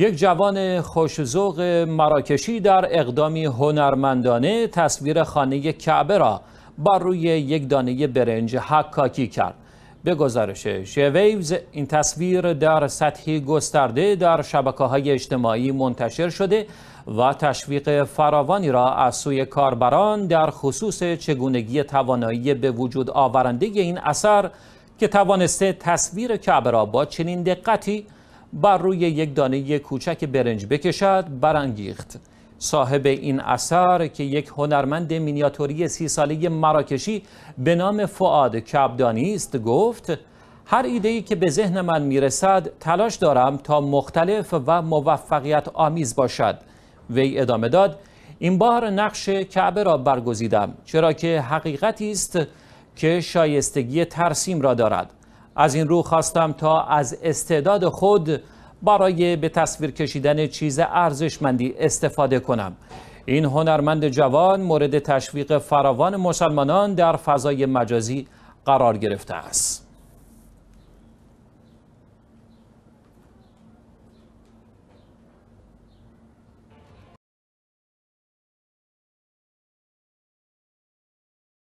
یک جوان خوشزوق مراکشی در اقدامی هنرمندانه تصویر خانه کعبه را بر روی یک دانه برنج حکاکی کرد. به گزارش شویوز این تصویر در سطحی گسترده در شبکه های اجتماعی منتشر شده و تشویق فراوانی را از سوی کاربران در خصوص چگونگی توانایی به وجود آورنده این اثر که توانسته تصویر کعبه را با چنین دقتی بر روی یک دانه کوچک برنج بکشد برانگیخت صاحب این اثر که یک هنرمند مینیاتوری سی ساله مراکشی به نام فعاد کبدانی است گفت هر ایده ای که به ذهن من میرسد تلاش دارم تا مختلف و موفقیت آمیز باشد وی ادامه داد این بار نقش کعبه را برگزیدم چرا که حقیقتی است که شایستگی ترسیم را دارد از این رو خواستم تا از استعداد خود برای به تصویر کشیدن چیز ارزشمندی استفاده کنم این هنرمند جوان مورد تشویق فراوان مسلمانان در فضای مجازی قرار گرفته است